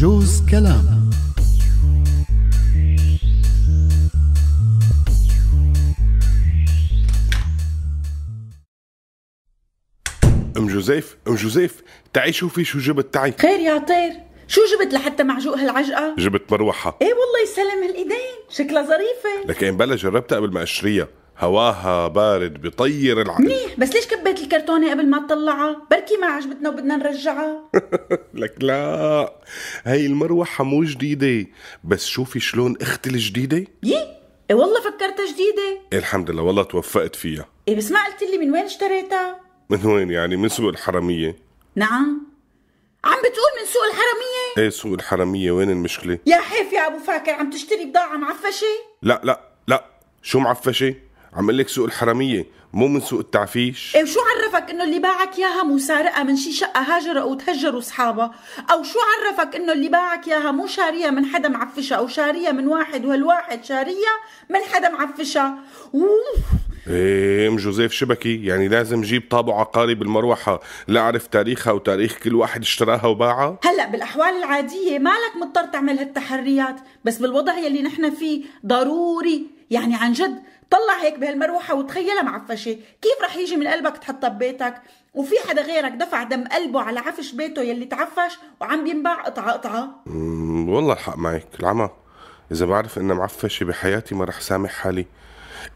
جوز كلام ام جوزيف ام جوزيف تعي شوفي شو جبت تعي خير يا عطير شو جبت لحتى معجوق هالعجقه جبت مروحه ايه والله يسلم هالايدين شكلها ظريفه لكن بلا جربتها قبل ما اشتريها هواها بارد بطير العقل منيح بس ليش كبيت الكرتونة قبل ما تطلعها بركي ما عجبتنا وبدنا نرجعها لك لا هي المروحة مو جديدة بس شوفي شلون اختي الجديدة يي إيه والله فكرتها جديدة إيه الحمد لله والله توفقت فيها إيه بس ما قلت لي من وين اشتريتها من وين يعني من سوق الحرمية نعم عم بتقول من سوق الحرمية ايه سوق الحرمية وين المشكلة يا حيف يا ابو فاكر عم تشتري بضاعة معفشة لا لا لا شو معفشة عم لك سوق الحرامية مو من سوق التعفيش ايه وشو عرفك انه اللي باعك اياها مسارقه من شي شقه او وتهجروا اصحابها او شو عرفك انه اللي باعك اياها مو شاريها من حدا معفشها او شاريها من واحد وهالواحد شاريها من حدا معفشها ايه ام جوزيف شبكي يعني لازم جيب طابع عقاري بالمروحه لاعرف تاريخها وتاريخ كل واحد اشتراها وباعها هلا بالاحوال العاديه مالك مضطر تعمل هالتحريات بس بالوضع يلي نحن فيه ضروري يعني عن جد طلع هيك بهالمروحه وتخيلها معفشه كيف رح يجي من قلبك تحطها ببيتك وفي حدا غيرك دفع دم قلبه على عفش بيته يلي تعفش وعم بينباع قطعه قطعه والله الحق معك العمى اذا بعرف انها معفشه بحياتي ما رح سامح حالي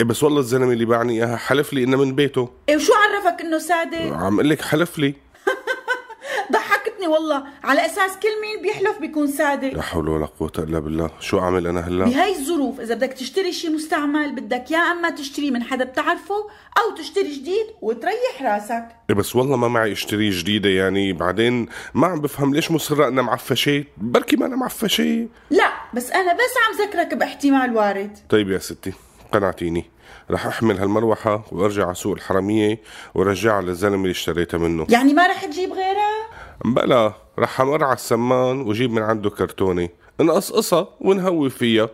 إيه بس والله الزلمه اللي باعني اياها حلف لي انها من بيته ايه وشو عرفك انه ساده عم اقول لك حلف لي عجبتني والله على اساس كل مين بيحلف بيكون صادق لا حول ولا قوه الا بالله شو اعمل انا هلا بهي الظروف اذا بدك تشتري شيء مستعمل بدك يا اما تشتري من حدا بتعرفه او تشتري جديد وتريح راسك إيه بس والله ما معي اشتري جديده يعني بعدين ما عم بفهم ليش مصره انا معفشه بركي ما انا معفشه لا بس انا بس عم ذكرك باحتمال وارد طيب يا ستي قنعتيني رح احمل هالمروحة وارجع على سوق الحرمية وارجعها للزلمة اللي اشتريتها منه يعني ما رح تجيب غيرها؟ بلا رح امر على السمان وجيب من عنده كرتونة نقصقصها ونهوي فيها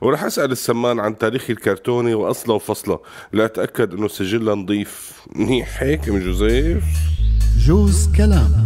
ورح اسأل السمان عن تاريخ الكرتونة واصلها وفصلها لاتأكد انه سجلها نظيف منيح هيك ام جوزيف؟ جوز كلام